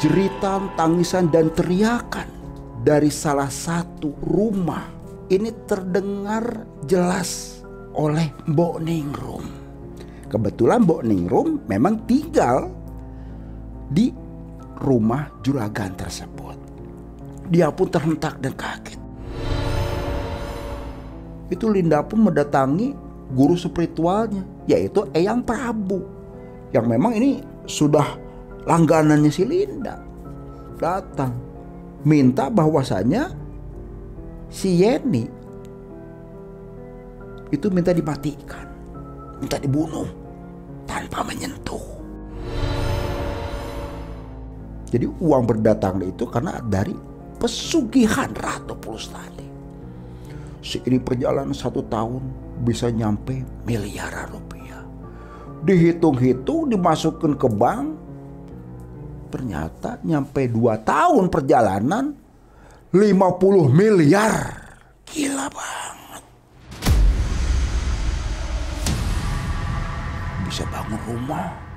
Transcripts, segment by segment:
jeritan, tangisan, dan teriakan dari salah satu rumah ini terdengar jelas oleh Mbok Ningrum. Kebetulan Mbok Ningrum memang tinggal di rumah juragan tersebut. Dia pun terhentak dan kaget. Itu Linda pun mendatangi guru spiritualnya, yaitu Eyang Prabu. Yang memang ini sudah langganannya si Linda datang minta bahwasanya si Yeni itu minta dimatikan, minta dibunuh tanpa menyentuh. Jadi uang berdatang itu karena dari pesugihan Ratu Pulustani. Seiring perjalanan satu tahun bisa nyampe miliaran rupiah. Dihitung-hitung dimasukkan ke bank ternyata nyampe 2 tahun perjalanan 50 miliar. Gila banget. Bisa bangun rumah,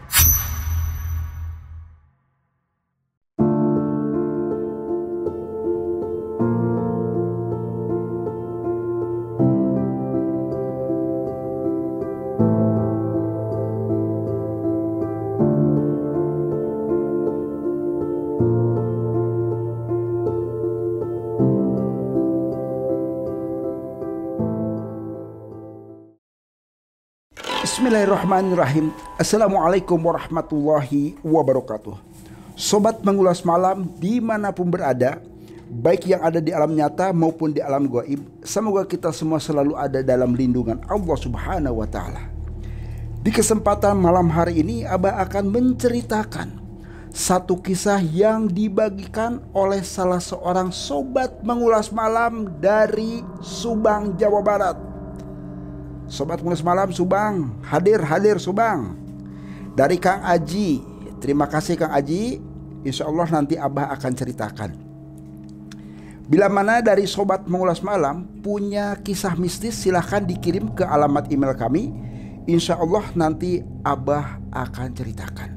Bismillahirrahmanirrahim. Assalamualaikum warahmatullahi wabarakatuh. Sobat mengulas malam dimanapun berada, baik yang ada di alam nyata maupun di alam gaib semoga kita semua selalu ada dalam lindungan Allah Subhanahu wa Ta'ala. Di kesempatan malam hari ini, Abah akan menceritakan satu kisah yang dibagikan oleh salah seorang sobat mengulas malam dari Subang, Jawa Barat. Sobat Mulus Malam Subang, hadir-hadir Subang. Dari Kang Aji, terima kasih Kang Aji. Insya Allah nanti Abah akan ceritakan. Bila mana dari Sobat Mengulas Malam punya kisah mistis silahkan dikirim ke alamat email kami. Insya Allah nanti Abah akan ceritakan.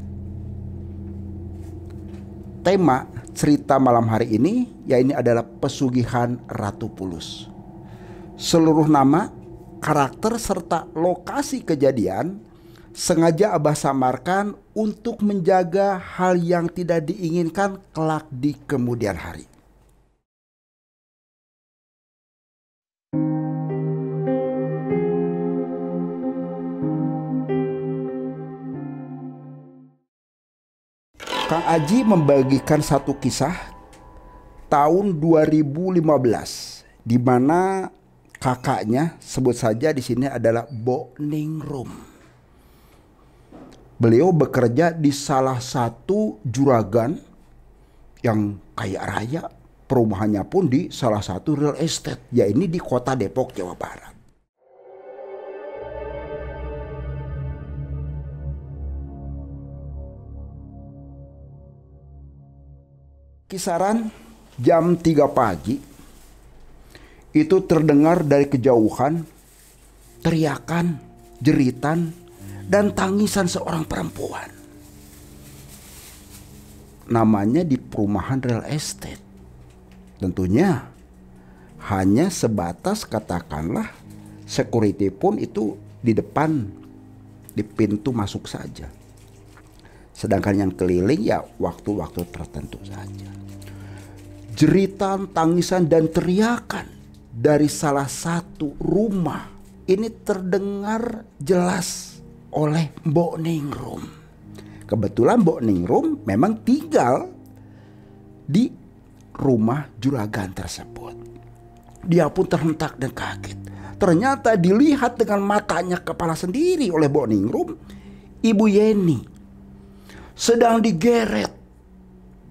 Tema cerita malam hari ini ya ini adalah pesugihan Ratu Pulus. Seluruh nama karakter serta lokasi kejadian sengaja Abah samarkan untuk menjaga hal yang tidak diinginkan kelak di kemudian hari. Kang Aji membagikan satu kisah tahun 2015 di mana kakaknya sebut saja di sini adalah Boningrum. Beliau bekerja di salah satu juragan yang kaya raya. Perumahannya pun di salah satu real estate, ya ini di kota Depok, Jawa Barat. Kisaran jam 3 pagi itu terdengar dari kejauhan teriakan, jeritan, dan tangisan seorang perempuan. Namanya di perumahan real estate. Tentunya hanya sebatas katakanlah security pun itu di depan di pintu masuk saja. Sedangkan yang keliling ya waktu-waktu tertentu saja. Jeritan, tangisan dan teriakan dari salah satu rumah ini terdengar jelas oleh Mbok Ningrum. Kebetulan Mbok Ningrum memang tinggal di rumah juragan tersebut. Dia pun terhentak dan kaget. Ternyata dilihat dengan matanya kepala sendiri oleh Mbok Ningrum, Ibu Yeni sedang digeret,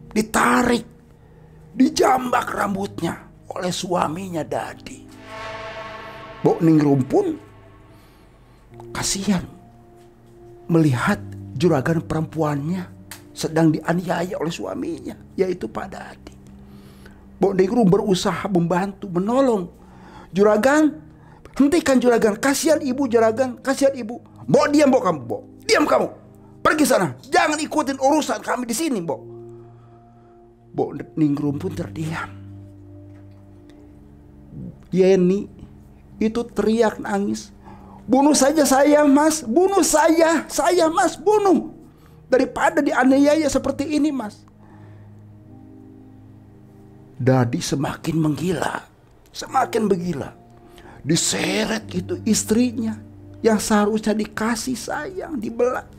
ditarik, dijambak rambutnya oleh suaminya Dadi. Bok Ningrum pun kasihan melihat juragan perempuannya sedang dianiaya oleh suaminya yaitu Pak Dadi. Bok Ningrum berusaha membantu menolong juragan hentikan juragan kasihan ibu juragan kasihan ibu Bok diam bok kamu bok diam kamu pergi sana jangan ikutin urusan kami di sini bok Bok Ningrum pun terdiam Yeni itu teriak nangis. Bunuh saja saya mas, bunuh saya, saya mas, bunuh. Daripada dianiaya seperti ini mas. Dadi semakin menggila, semakin begila. Diseret itu istrinya yang seharusnya dikasih sayang, dibelak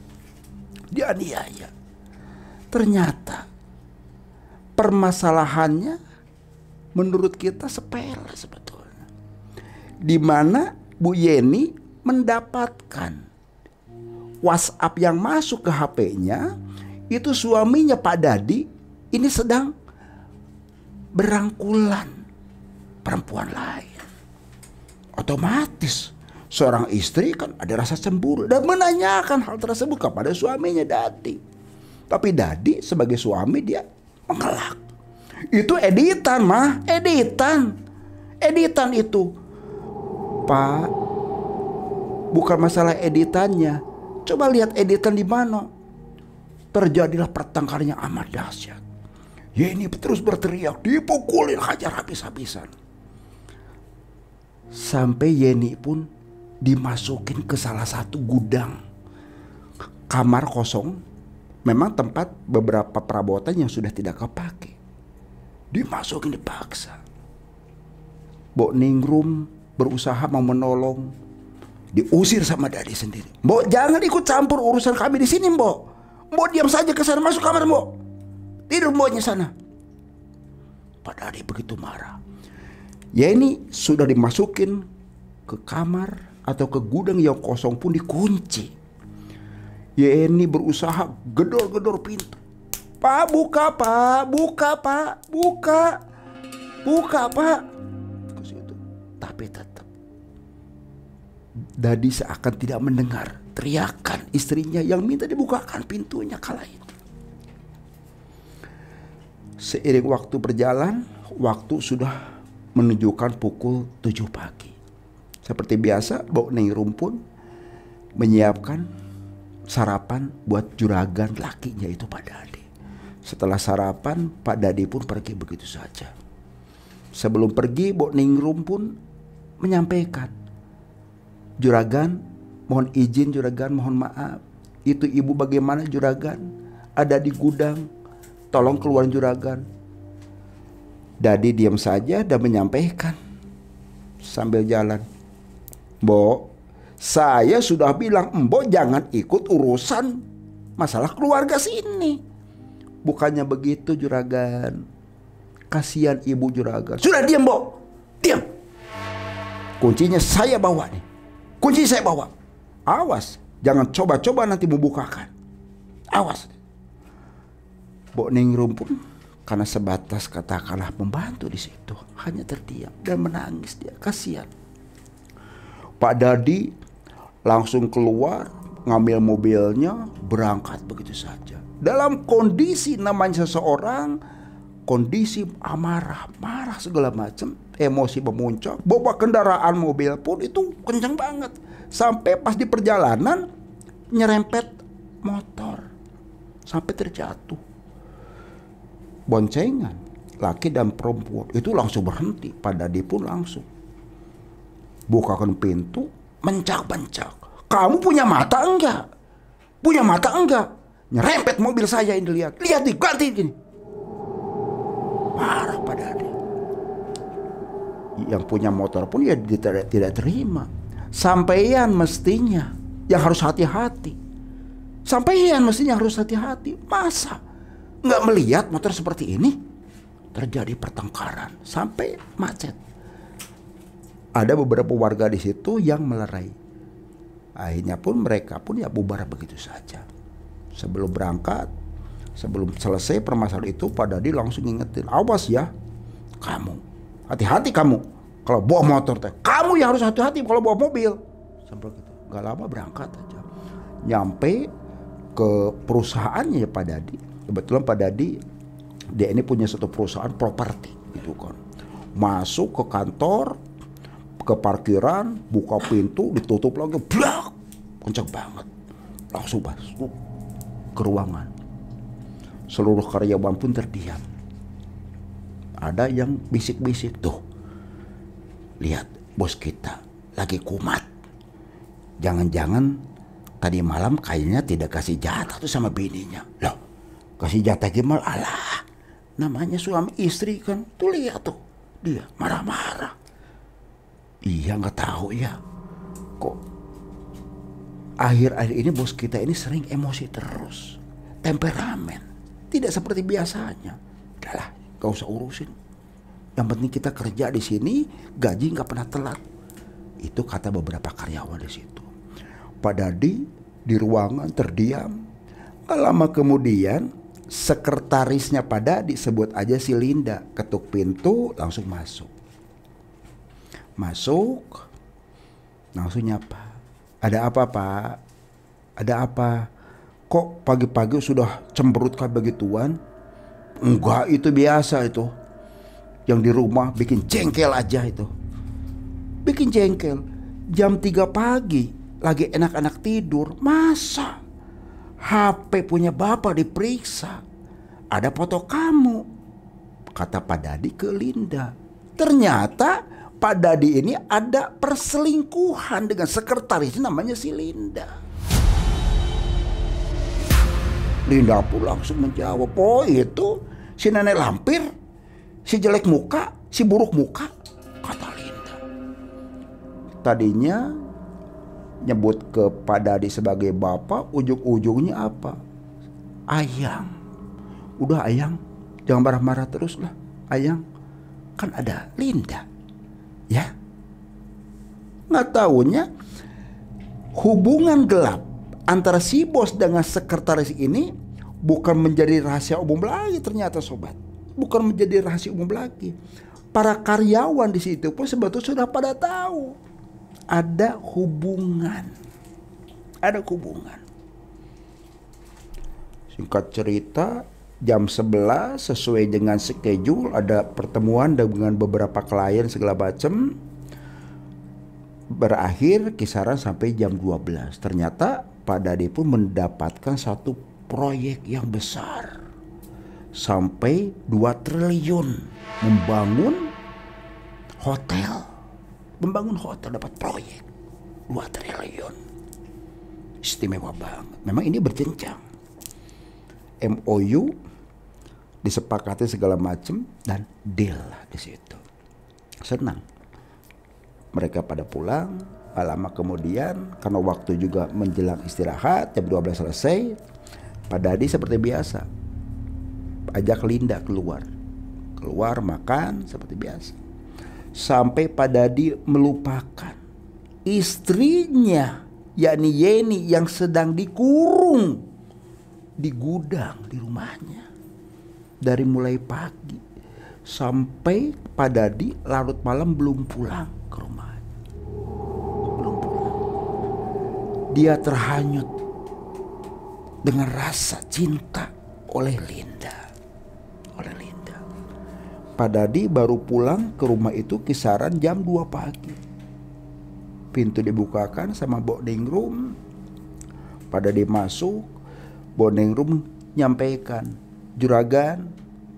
dianiaya. Ternyata permasalahannya menurut kita sepele sebetulnya di mana Bu Yeni mendapatkan WhatsApp yang masuk ke HP-nya itu suaminya Pak Dadi ini sedang berangkulan perempuan lain. Otomatis seorang istri kan ada rasa cemburu dan menanyakan hal tersebut kepada suaminya Dadi. Tapi Dadi sebagai suami dia mengelak. Itu editan mah, editan. Editan itu Pak, bukan masalah editannya. Coba lihat editan di mana. Terjadilah pertengkaran amat dahsyat. Yeni ya, terus berteriak, dipukulin, hajar habis-habisan. Sampai Yeni pun dimasukin ke salah satu gudang. Kamar kosong, memang tempat beberapa perabotan yang sudah tidak kepake. Dimasukin dipaksa. Bok ningrum berusaha mau menolong diusir sama dadi sendiri. Mbok jangan ikut campur urusan kami di sini, Mbok. Mbok diam saja ke sana masuk kamar, Mbok. Tidur Mboknya sana. Padahal dia begitu marah. Ya ini sudah dimasukin ke kamar atau ke gudang yang kosong pun dikunci. Yeni ya berusaha gedor-gedor pintu. Pak buka pak, buka pak, buka, buka pak tapi tetap Dadi seakan tidak mendengar teriakan istrinya yang minta dibukakan pintunya kala itu. Seiring waktu berjalan, waktu sudah menunjukkan pukul 7 pagi. Seperti biasa, Bok Ningrum pun menyiapkan sarapan buat juragan lakinya itu Pak Dadi. Setelah sarapan, Pak Dadi pun pergi begitu saja. Sebelum pergi, Bok Ningrum pun menyampaikan, "Juragan, mohon izin juragan, mohon maaf. Itu ibu bagaimana juragan? Ada di gudang. Tolong keluar juragan." Dadi diam saja dan menyampaikan sambil jalan. "Bo, saya sudah bilang Mbok jangan ikut urusan masalah keluarga sini." Bukannya begitu juragan. Kasihan ibu juragan. Sudah diam, Mbok. Diam. Kuncinya saya bawa nih. Kunci saya bawa. Awas, jangan coba-coba nanti membukakan. Awas. Bok Ningrum pun karena sebatas katakanlah membantu di situ hanya terdiam dan menangis dia kasihan. Pak Dadi langsung keluar ngambil mobilnya berangkat begitu saja. Dalam kondisi namanya seseorang kondisi amarah, marah segala macam emosi memuncak, bawa kendaraan mobil pun itu kencang banget. Sampai pas di perjalanan nyerempet motor. Sampai terjatuh. Boncengan laki dan perempuan itu langsung berhenti pada dia pun langsung bukakan pintu mencak-mencak kamu punya mata enggak punya mata enggak nyerempet mobil saya ini lihat lihat nih ganti gini marah pada dia yang punya motor pun ya tidak, terima. Sampaian mestinya yang harus hati-hati. Sampaian mestinya harus hati-hati. Masa nggak melihat motor seperti ini? Terjadi pertengkaran sampai macet. Ada beberapa warga di situ yang melerai. Akhirnya pun mereka pun ya bubar begitu saja. Sebelum berangkat, sebelum selesai permasalahan itu, Pak Dadi langsung ngingetin, awas ya, kamu hati-hati kamu kalau bawa motor teh. Kamu yang harus hati-hati kalau bawa mobil. Sampai gitu. Gak lama berangkat aja. Nyampe ke perusahaannya ya, Pak Dadi. Kebetulan Pak Dadi dia ini punya satu perusahaan properti gitu kan. Masuk ke kantor, ke parkiran, buka pintu, ditutup lagi, blak, kencang banget. Langsung masuk ke ruangan. Seluruh karyawan pun terdiam ada yang bisik-bisik tuh lihat bos kita lagi kumat jangan-jangan tadi malam kayaknya tidak kasih jatah tuh sama bininya loh kasih jatah gimana Allah. namanya suami istri kan tuh lihat tuh dia marah-marah iya nggak tahu ya kok akhir-akhir ini bos kita ini sering emosi terus temperamen tidak seperti biasanya adalah gak usah urusin yang penting kita kerja di sini gaji nggak pernah telat itu kata beberapa karyawan di situ Pada Dadi di ruangan terdiam gak lama kemudian sekretarisnya pada disebut aja si Linda ketuk pintu langsung masuk masuk langsung nyapa ada apa Pak ada apa kok pagi-pagi sudah cemberut kayak begituan Enggak, itu biasa itu. Yang di rumah bikin jengkel aja itu. Bikin jengkel. Jam 3 pagi lagi enak-enak tidur, masa HP punya bapak diperiksa. Ada foto kamu. Kata Pak Dadi ke Linda. Ternyata Pak Dadi ini ada perselingkuhan dengan sekretaris namanya si Linda. Linda pun langsung menjawab, oh itu si nenek lampir, si jelek muka, si buruk muka, kata Linda. Tadinya nyebut kepada di sebagai bapak, ujung-ujungnya apa? Ayang. Udah ayang, jangan marah-marah terus lah. Ayang, kan ada Linda. Ya, nggak tahunya hubungan gelap antara si bos dengan sekretaris ini bukan menjadi rahasia umum lagi ternyata sobat. Bukan menjadi rahasia umum lagi. Para karyawan di situ pun sebetulnya sudah pada tahu ada hubungan. Ada hubungan. Singkat cerita, jam 11 sesuai dengan schedule ada pertemuan dengan beberapa klien segala macam berakhir kisaran sampai jam 12 ternyata Pak Dade pun mendapatkan satu proyek yang besar sampai 2 triliun membangun hotel membangun hotel dapat proyek 2 triliun istimewa banget memang ini berjenjang MOU disepakati segala macam dan deal di situ senang mereka pada pulang gak lama kemudian karena waktu juga menjelang istirahat jam 12 selesai Pak Dadi seperti biasa ajak Linda keluar keluar makan seperti biasa sampai Pak Dadi melupakan istrinya yakni Yeni yang sedang dikurung di gudang di rumahnya dari mulai pagi sampai Pak Dadi larut malam belum pulang dia terhanyut dengan rasa cinta oleh Linda. Oleh Linda. Pak Dadi baru pulang ke rumah itu kisaran jam 2 pagi. Pintu dibukakan sama boarding room. Pada Dadi masuk, boarding room nyampaikan, "Juragan,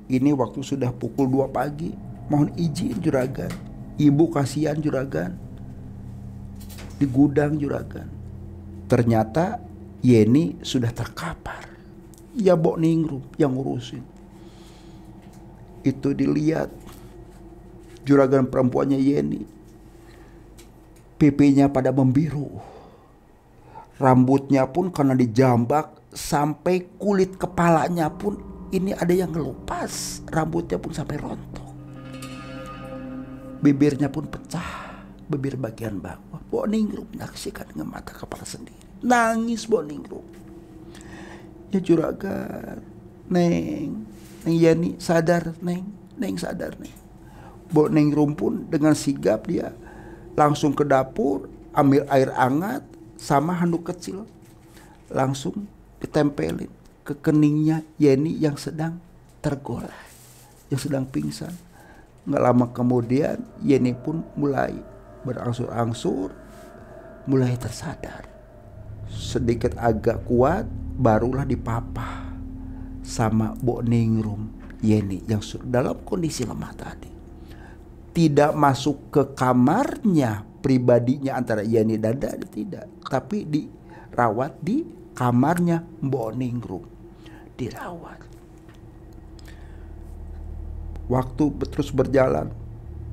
ini waktu sudah pukul 2 pagi. Mohon izin juragan. Ibu kasihan juragan. Di gudang juragan." Ternyata Yeni sudah terkapar. Ya Bok Ningrum yang ngurusin. Itu dilihat juragan perempuannya Yeni. Pipinya pada membiru. Rambutnya pun karena dijambak sampai kulit kepalanya pun ini ada yang ngelupas. Rambutnya pun sampai rontok. Bibirnya pun pecah bibir bagian bawah. Boningrup menyaksikan dengan mata kepala sendiri. Nangis Boningrup. Ya juragan, Neng, Neng Yani sadar Neng, Neng sadar Neng. Boningrup pun dengan sigap dia langsung ke dapur, ambil air hangat sama handuk kecil. Langsung ditempelin ke keningnya Yeni ya yang sedang tergolak, yang sedang pingsan. Nggak lama kemudian Yeni ya pun mulai berangsur-angsur mulai tersadar. Sedikit agak kuat barulah dipapah sama Bo Ningrum Yeni yang dalam kondisi lemah tadi. Tidak masuk ke kamarnya pribadinya antara Yeni dan Dadi tidak, tapi dirawat di kamarnya Bo Ningrum. Dirawat. Waktu terus berjalan,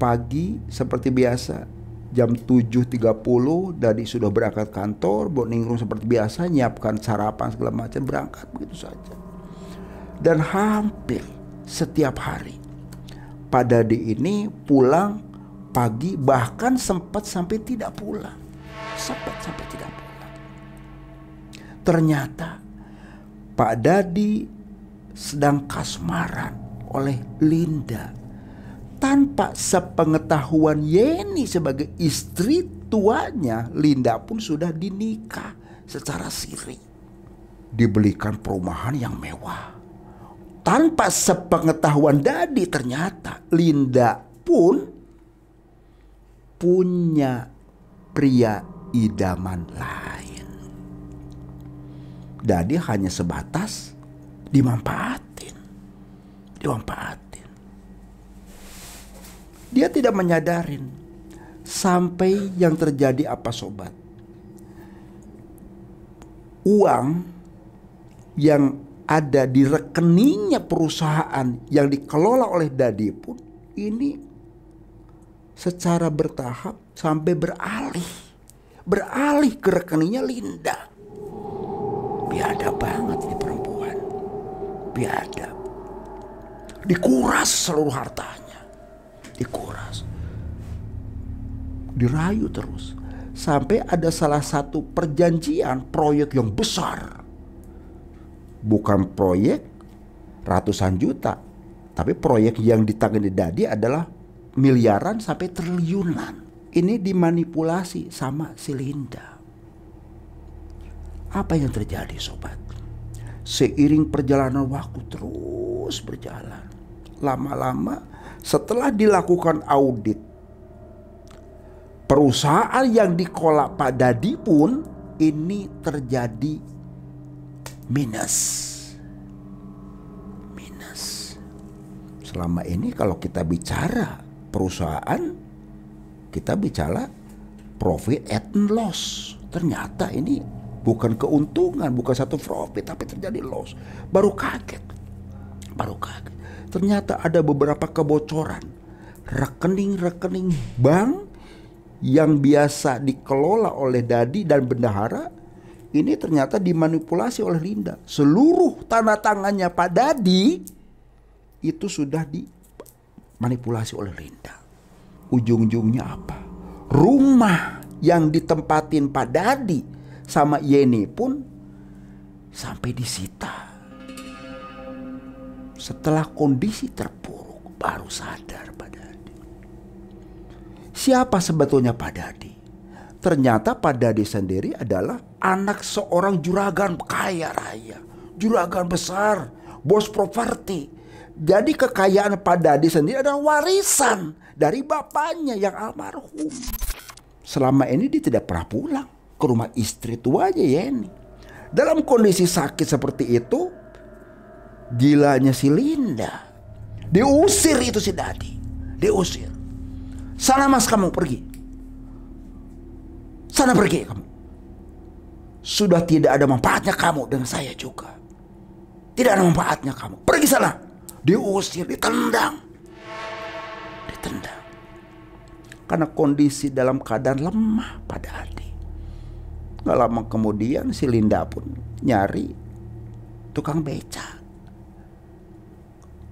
pagi seperti biasa jam 7.30 Dadi sudah berangkat kantor Ningrum seperti biasa nyiapkan sarapan segala macam berangkat begitu saja dan hampir setiap hari pada di ini pulang pagi bahkan sempat sampai tidak pulang sempat sampai tidak pulang ternyata Pak Dadi sedang kasmaran oleh Linda tanpa sepengetahuan Yeni sebagai istri tuanya, Linda pun sudah dinikah secara siri. Dibelikan perumahan yang mewah. Tanpa sepengetahuan Dadi ternyata Linda pun punya pria idaman lain. Dadi hanya sebatas dimanfaatin. Dimanfaatin dia tidak menyadarin sampai yang terjadi apa sobat. Uang yang ada di rekeningnya perusahaan yang dikelola oleh Dadi pun ini secara bertahap sampai beralih beralih ke rekeningnya Linda biada banget ini perempuan biadab dikuras seluruh harta dikuras dirayu terus sampai ada salah satu perjanjian proyek yang besar bukan proyek ratusan juta tapi proyek yang ditangani Dadi adalah miliaran sampai triliunan ini dimanipulasi sama si apa yang terjadi sobat seiring perjalanan waktu terus berjalan lama-lama setelah dilakukan audit, perusahaan yang dikolak Pak Dadi pun ini terjadi minus. Minus. Selama ini kalau kita bicara perusahaan, kita bicara profit at loss. Ternyata ini bukan keuntungan, bukan satu profit, tapi terjadi loss. Baru kaget. Baru kaget ternyata ada beberapa kebocoran. Rekening-rekening bank yang biasa dikelola oleh Dadi dan bendahara ini ternyata dimanipulasi oleh Linda. Seluruh tanda tangannya Pak Dadi itu sudah dimanipulasi oleh Linda. Ujung-ujungnya apa? Rumah yang ditempatin Pak Dadi sama Yeni pun sampai disita. Setelah kondisi terpuruk baru sadar pada Dadi. Siapa sebetulnya Pak Dadi? Ternyata Pak Dadi sendiri adalah anak seorang juragan kaya raya. Juragan besar, bos properti. Jadi kekayaan Pak Dadi sendiri adalah warisan dari bapaknya yang almarhum. Selama ini dia tidak pernah pulang ke rumah istri tuanya ya ini Dalam kondisi sakit seperti itu, gilanya si Linda. Diusir itu si Dadi. Diusir. Sana mas kamu pergi. Sana pergi kamu. Sudah tidak ada manfaatnya kamu dengan saya juga. Tidak ada manfaatnya kamu. Pergi sana. Diusir, ditendang. Ditendang. Karena kondisi dalam keadaan lemah pada Adi. Gak lama kemudian si Linda pun nyari tukang becak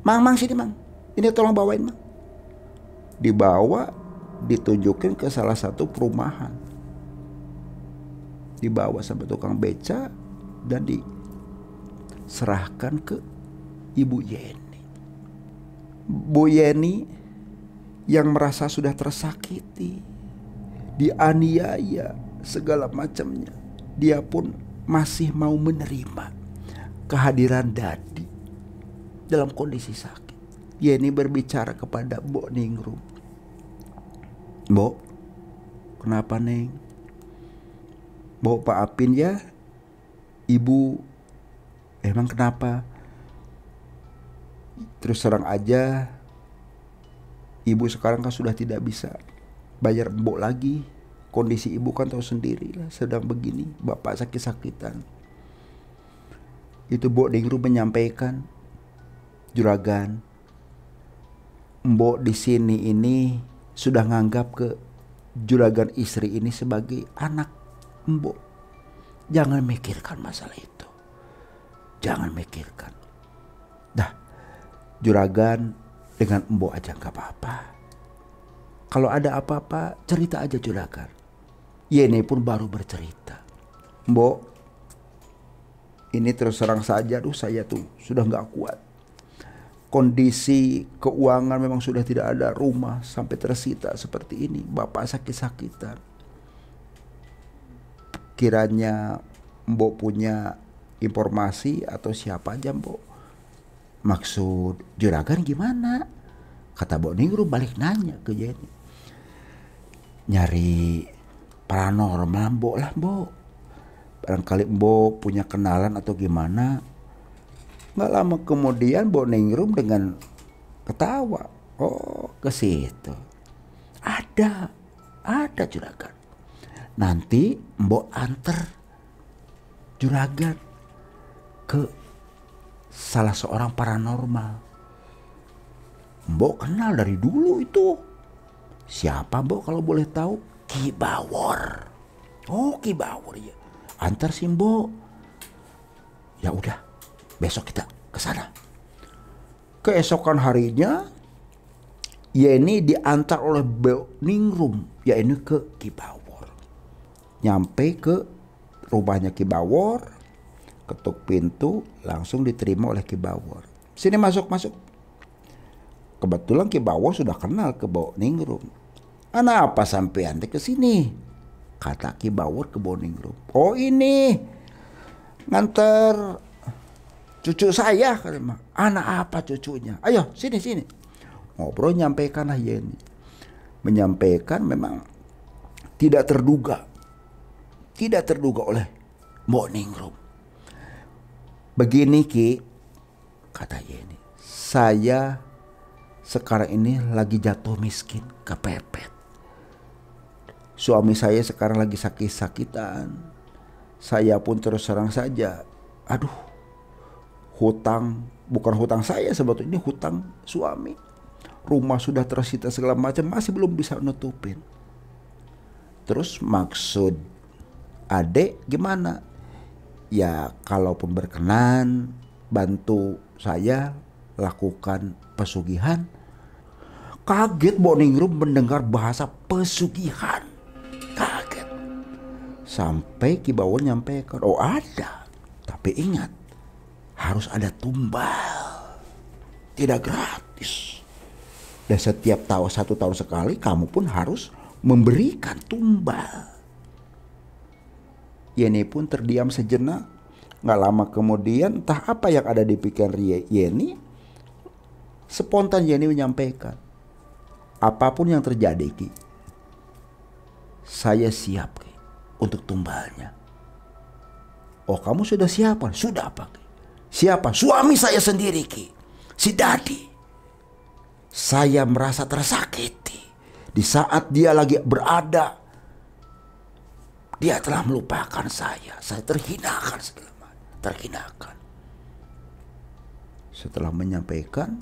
Mang, mang sini mang. Ini tolong bawain mang. Dibawa, ditunjukin ke salah satu perumahan. Dibawa sampai tukang beca dan diserahkan ke Ibu Yeni. Bu Yeni yang merasa sudah tersakiti, dianiaya, segala macamnya. Dia pun masih mau menerima kehadiran Dadi dalam kondisi sakit. Yeni berbicara kepada Bo Ningrum. Bo, kenapa Neng? Bo Pak Apin ya, Ibu emang kenapa? Terus serang aja, Ibu sekarang kan sudah tidak bisa bayar Bo lagi. Kondisi ibu kan tahu sendiri lah sedang begini, bapak sakit-sakitan. Itu Bo Ningrum menyampaikan juragan Mbok di sini ini sudah nganggap ke juragan istri ini sebagai anak Mbok. Jangan mikirkan masalah itu. Jangan mikirkan. Dah, juragan dengan Mbok aja nggak apa-apa. Kalau ada apa-apa, cerita aja juragan. Yene ya, pun baru bercerita. Mbok, ini terus terang saja, tuh saya tuh sudah nggak kuat kondisi keuangan memang sudah tidak ada rumah sampai tersita seperti ini bapak sakit-sakitan kiranya mbok punya informasi atau siapa aja mbok maksud juragan gimana kata mbok ningru balik nanya ke Jenny nyari paranormal mbok lah mbok barangkali mbok punya kenalan atau gimana Gak lama kemudian Boningrum dengan ketawa. Oh, ke situ. Ada, ada juragan. Nanti Mbok anter juragan ke salah seorang paranormal. Mbok kenal dari dulu itu. Siapa Mbok kalau boleh tahu? Kibawor. Oh, Kibawor ya. Antar si Mbok. Ya udah, besok kita ke sana. Keesokan harinya, Yeni diantar oleh Beningrum, yaitu ke Kibawor. Nyampe ke rumahnya Kibawor, ketuk pintu, langsung diterima oleh Kibawor. Sini masuk, masuk. Kebetulan Kibawor sudah kenal ke Beningrum. Anak apa sampai antik ke sini? Kata Kibawor ke Beningrum. Oh ini, nganter cucu saya anak apa cucunya ayo sini sini ngobrol nyampaikan lah ini menyampaikan memang tidak terduga tidak terduga oleh morning room. begini Ki kata ya ini saya sekarang ini lagi jatuh miskin kepepet suami saya sekarang lagi sakit-sakitan saya pun terus serang saja aduh hutang bukan hutang saya sebetulnya ini hutang suami rumah sudah tersita segala macam masih belum bisa nutupin terus maksud adek gimana ya kalau berkenan bantu saya lakukan pesugihan kaget Boningrum mendengar bahasa pesugihan kaget sampai Kibawan nyampaikan oh ada tapi ingat harus ada tumbal. Tidak gratis. Dan setiap tahun satu tahun sekali kamu pun harus memberikan tumbal. Yeni pun terdiam sejenak. Nggak lama kemudian entah apa yang ada di pikiran Yeni. Spontan Yeni menyampaikan. Apapun yang terjadi Ki. Saya siap Ki untuk tumbalnya. Oh kamu sudah siapkan? Sudah Pak. Siapa? Suami saya sendiri, Ki. Si Dadi. Saya merasa tersakiti. Di saat dia lagi berada, dia telah melupakan saya. Saya terhinakan segala Terhinakan. Setelah menyampaikan,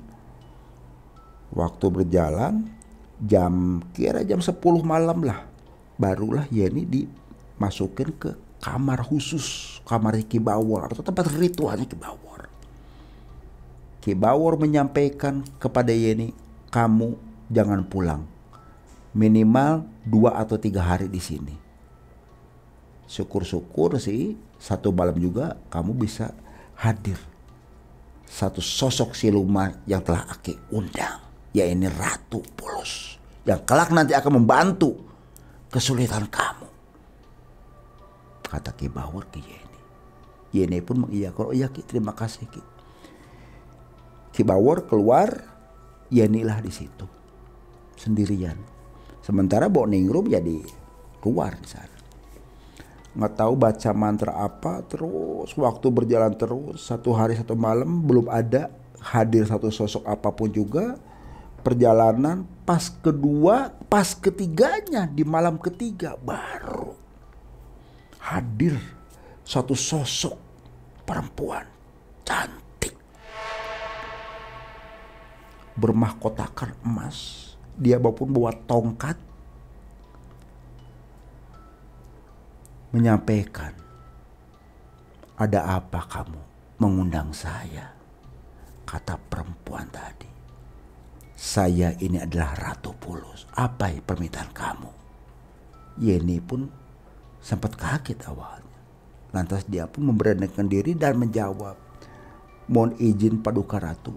waktu berjalan, jam kira jam 10 malam lah. Barulah Yeni dimasukin ke kamar khusus kamar Ki Bawor atau tempat ritualnya Ki Bawor. Ki Bawor menyampaikan kepada Yeni, kamu jangan pulang. Minimal dua atau tiga hari di sini. Syukur-syukur sih satu malam juga kamu bisa hadir. Satu sosok siluman yang telah Aki undang. Ya ini Ratu Pulus. Yang kelak nanti akan membantu kesulitan kamu kata ki ke ki yeni yeni pun mengiyakor, oh ya ki terima kasih ki ki bawar keluar yeni lah di situ sendirian sementara bok ningrum jadi keluar di sana nggak tahu baca mantra apa terus waktu berjalan terus satu hari satu malam belum ada hadir satu sosok apapun juga perjalanan pas kedua pas ketiganya di malam ketiga baru hadir satu sosok perempuan cantik bermahkotakan emas dia maupun bawa tongkat menyampaikan ada apa kamu mengundang saya kata perempuan tadi saya ini adalah ratu pulus apa permintaan kamu Yeni pun sempat kaget awalnya. Lantas dia pun memberanikan diri dan menjawab, mohon izin Paduka Ratu,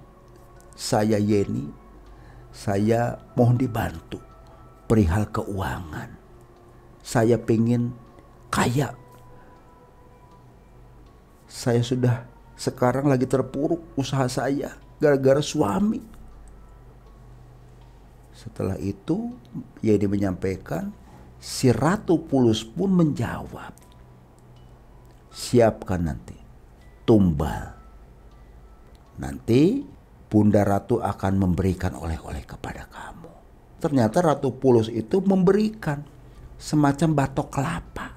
saya Yeni, saya mohon dibantu perihal keuangan. Saya pengen kaya. Saya sudah sekarang lagi terpuruk usaha saya gara-gara suami. Setelah itu Yeni menyampaikan si Ratu Pulus pun menjawab, siapkan nanti tumbal. Nanti Bunda Ratu akan memberikan oleh-oleh kepada kamu. Ternyata Ratu Pulus itu memberikan semacam batok kelapa.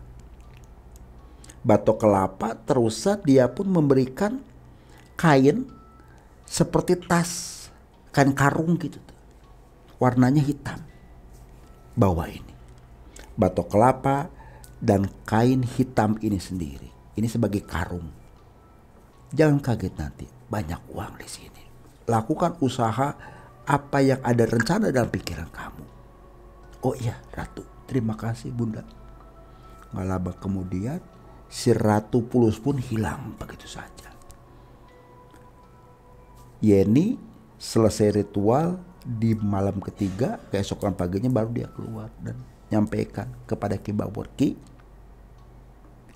Batok kelapa terus dia pun memberikan kain seperti tas, kain karung gitu. Warnanya hitam. Bawa ini batok kelapa, dan kain hitam ini sendiri. Ini sebagai karung. Jangan kaget nanti, banyak uang di sini. Lakukan usaha apa yang ada rencana dalam pikiran kamu. Oh iya, Ratu, terima kasih Bunda. Gak lama kemudian, si Ratu Pulus pun hilang begitu saja. Yeni selesai ritual di malam ketiga, keesokan paginya baru dia keluar dan nyampaikan kepada ki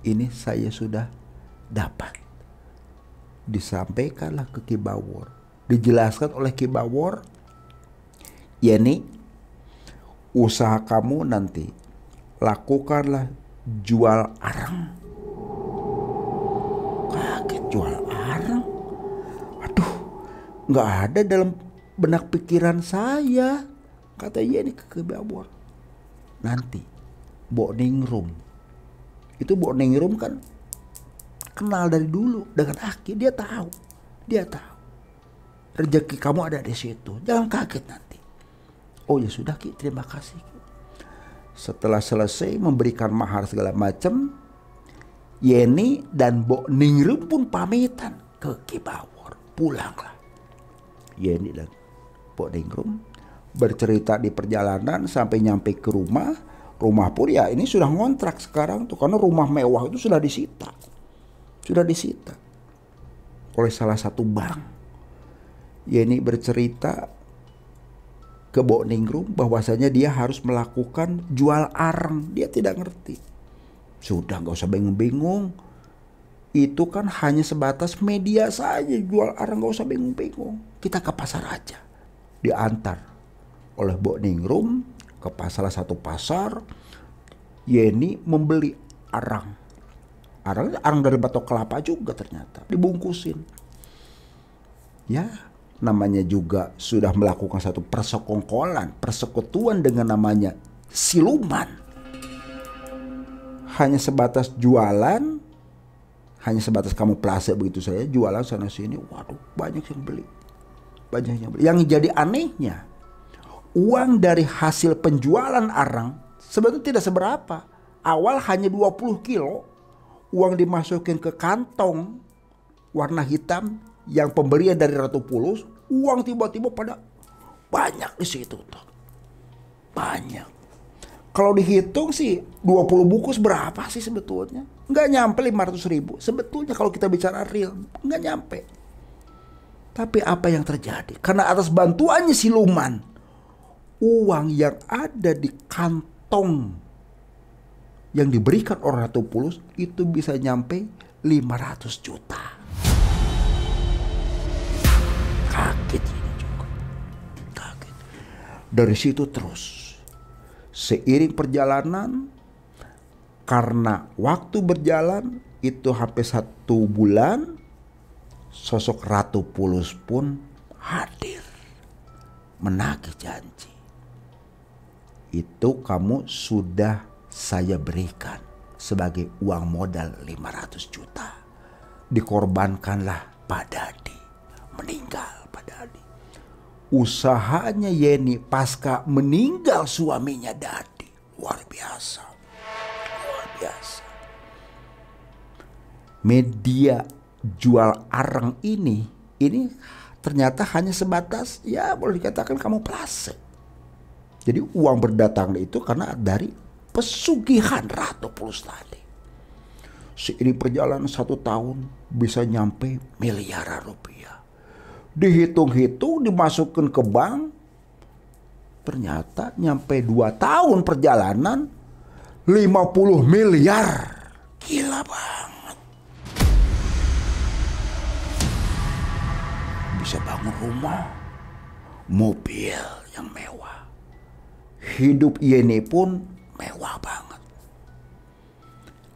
ini saya sudah dapat disampaikanlah ke Kibawor dijelaskan oleh Kibawor yakni usaha kamu nanti lakukanlah jual arang kaget jual arang aduh nggak ada dalam benak pikiran saya kata ini ke Kibawor nanti boarding room itu boarding room kan kenal dari dulu dengan Aki dia tahu dia tahu rezeki kamu ada di situ jangan kaget nanti oh ya sudah Ki terima kasih setelah selesai memberikan mahar segala macam Yeni dan Bo Ningrum pun pamitan ke Kibawor pulanglah Yeni dan Bo Ningrum bercerita di perjalanan sampai nyampe ke rumah rumah pun ya ini sudah ngontrak sekarang tuh karena rumah mewah itu sudah disita sudah disita oleh salah satu bank ini bercerita ke Ningrum bahwasanya dia harus melakukan jual arang dia tidak ngerti sudah nggak usah bingung-bingung itu kan hanya sebatas media saja jual arang nggak usah bingung-bingung kita ke pasar aja diantar oleh Bu Ningrum ke salah satu pasar Yeni membeli arang arang arang dari batok kelapa juga ternyata dibungkusin ya namanya juga sudah melakukan satu persekongkolan persekutuan dengan namanya siluman hanya sebatas jualan hanya sebatas kamu plase begitu saya jualan sana sini waduh banyak yang beli banyak yang beli yang jadi anehnya uang dari hasil penjualan arang sebetulnya tidak seberapa. Awal hanya 20 kilo, uang dimasukin ke kantong warna hitam yang pemberian dari Ratu Pulus, uang tiba-tiba pada banyak di situ tuh. Banyak. Kalau dihitung sih 20 bungkus berapa sih sebetulnya? Nggak nyampe 500 ribu. Sebetulnya kalau kita bicara real, nggak nyampe. Tapi apa yang terjadi? Karena atas bantuannya siluman, uang yang ada di kantong yang diberikan orang Ratu Pulus itu bisa nyampe 500 juta. Kaget ini juga. Kaget. Dari situ terus. Seiring perjalanan, karena waktu berjalan itu hampir satu bulan, sosok Ratu Pulus pun hadir menagih janji itu kamu sudah saya berikan sebagai uang modal 500 juta. Dikorbankanlah pada Dadi, meninggal pada Dadi. Usahanya Yeni pasca meninggal suaminya Dadi, luar biasa. Luar biasa. Media jual arang ini, ini ternyata hanya sebatas ya boleh dikatakan kamu plase jadi uang berdatang itu karena dari pesugihan Ratu tadi. Seiring perjalanan satu tahun bisa nyampe miliaran rupiah. Dihitung-hitung dimasukkan ke bank, ternyata nyampe dua tahun perjalanan 50 miliar. Gila banget. Bisa bangun rumah, mobil yang mewah hidup Yeni pun mewah banget.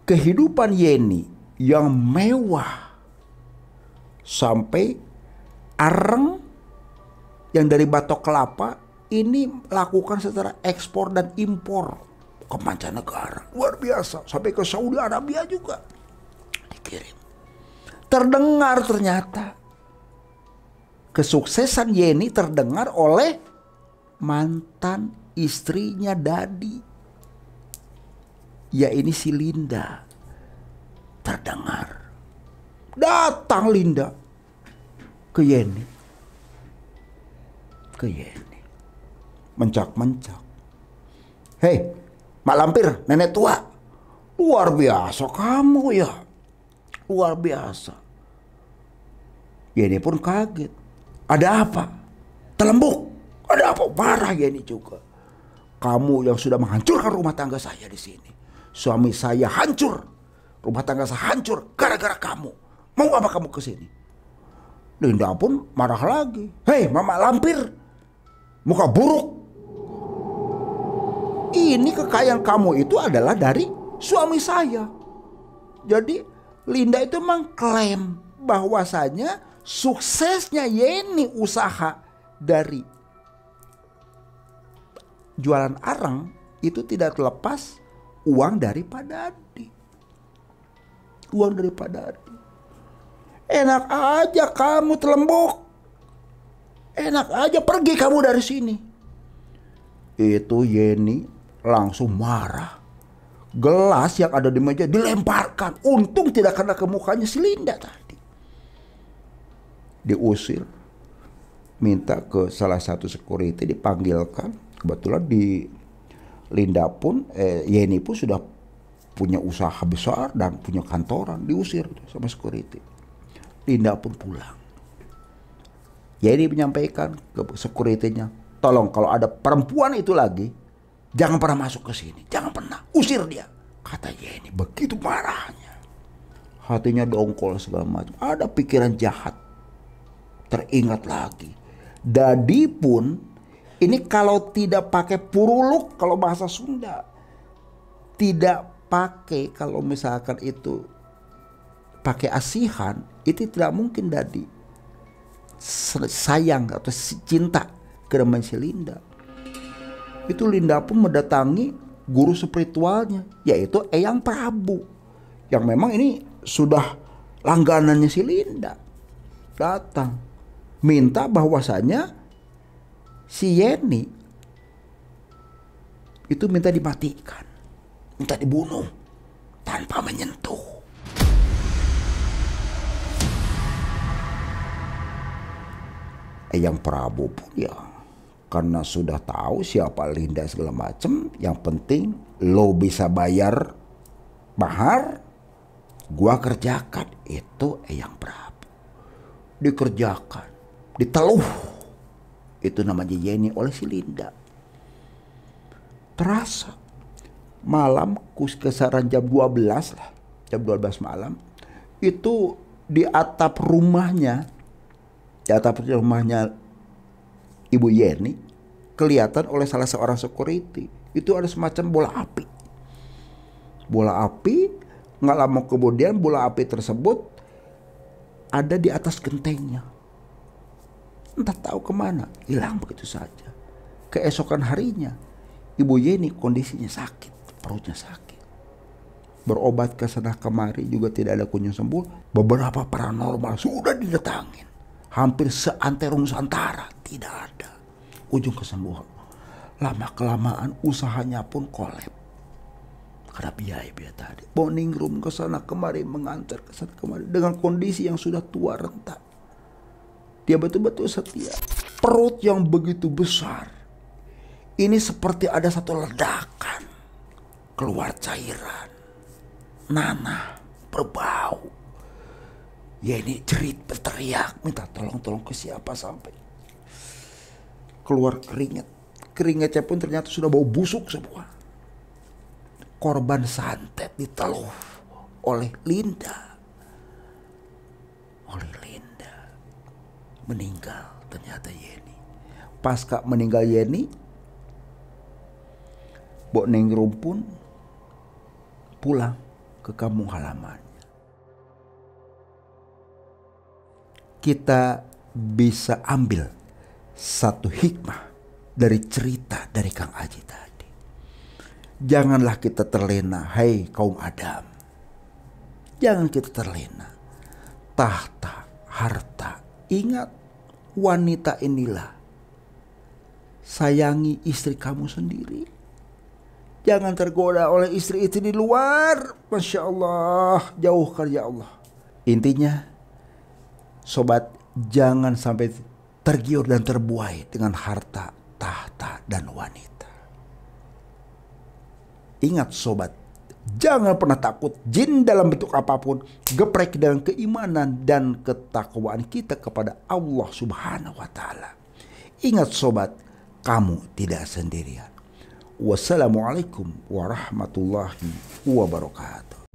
Kehidupan Yeni yang mewah sampai areng yang dari batok kelapa ini lakukan secara ekspor dan impor ke mancanegara luar biasa sampai ke Saudi Arabia juga dikirim terdengar ternyata kesuksesan Yeni terdengar oleh mantan istrinya Dadi, ya ini si Linda, terdengar. Datang Linda ke Yeni. Ke Yeni. Mencak-mencak. Hei, Mak Lampir, nenek tua. Luar biasa kamu ya. Luar biasa. Yeni pun kaget. Ada apa? Telembuk. Ada apa? Marah Yeni juga. Kamu yang sudah menghancurkan rumah tangga saya di sini. Suami saya hancur. Rumah tangga saya hancur gara-gara kamu. Mau apa kamu ke sini? Linda pun marah lagi. Hei, mama lampir. Muka buruk. Ini kekayaan kamu itu adalah dari suami saya. Jadi Linda itu mengklaim bahwasanya suksesnya Yeni usaha dari jualan arang itu tidak terlepas uang daripada adi, Uang daripada adi. Enak aja kamu terlembuk. Enak aja pergi kamu dari sini. Itu Yeni langsung marah. Gelas yang ada di meja dilemparkan. Untung tidak kena ke mukanya si Linda tadi. Diusir. Minta ke salah satu security dipanggilkan Kebetulan di Linda pun, eh, Yeni pun sudah punya usaha besar dan punya kantoran, diusir gitu sama security. Linda pun pulang. Yeni menyampaikan ke securitynya, tolong kalau ada perempuan itu lagi, jangan pernah masuk ke sini, jangan pernah, usir dia. Kata Yeni, begitu marahnya. Hatinya dongkol segala macam, ada pikiran jahat. Teringat lagi, Dadi pun ini kalau tidak pakai puruluk kalau bahasa Sunda. Tidak pakai kalau misalkan itu pakai asihan itu tidak mungkin dari sayang atau cinta ke si Linda. Itu Linda pun mendatangi guru spiritualnya yaitu Eyang Prabu yang memang ini sudah langganannya si Linda datang minta bahwasanya si Yeni itu minta dimatikan, minta dibunuh tanpa menyentuh. Eh, yang Prabu pun ya karena sudah tahu siapa Linda segala macem yang penting lo bisa bayar mahar gua kerjakan itu eh yang Prabu dikerjakan diteluh itu namanya Yeni oleh si Linda. Terasa malam kesaran jam 12 lah, jam 12 malam itu di atap rumahnya di atap rumahnya Ibu Yeni kelihatan oleh salah seorang security itu ada semacam bola api bola api nggak lama kemudian bola api tersebut ada di atas gentengnya entah tahu kemana, hilang begitu saja. Keesokan harinya, Ibu Yeni kondisinya sakit, perutnya sakit. Berobat ke sana kemari juga tidak ada kunjung sembuh. Beberapa paranormal sudah didatangin. Hampir seanterung santara, tidak ada. Ujung kesembuhan. Lama-kelamaan usahanya pun kolep Karena biaya-biaya tadi. Boning room ke sana kemari, mengantar ke sana kemari. Dengan kondisi yang sudah tua rentak dia betul-betul setia. Perut yang begitu besar. Ini seperti ada satu ledakan. Keluar cairan. Nanah berbau. Ya ini cerit berteriak minta tolong-tolong ke siapa sampai keluar keringat. Keringatnya pun ternyata sudah bau busuk semua. Korban santet diteluh oleh Linda. Oleh Linda meninggal ternyata Yeni. Pasca meninggal Yeni, Bok Ningrum pun pulang ke kampung halamannya. Kita bisa ambil satu hikmah dari cerita dari Kang Aji tadi. Janganlah kita terlena, hai hey, kaum Adam. Jangan kita terlena. Tahta, harta, ingat wanita inilah. Sayangi istri kamu sendiri. Jangan tergoda oleh istri itu di luar. Masya Allah, jauh kerja ya Allah. Intinya, sobat, jangan sampai tergiur dan terbuai dengan harta, tahta, dan wanita. Ingat sobat, Jangan pernah takut jin dalam bentuk apapun, geprek dengan keimanan dan ketakwaan kita kepada Allah Subhanahu wa taala. Ingat sobat, kamu tidak sendirian. Wassalamualaikum warahmatullahi wabarakatuh.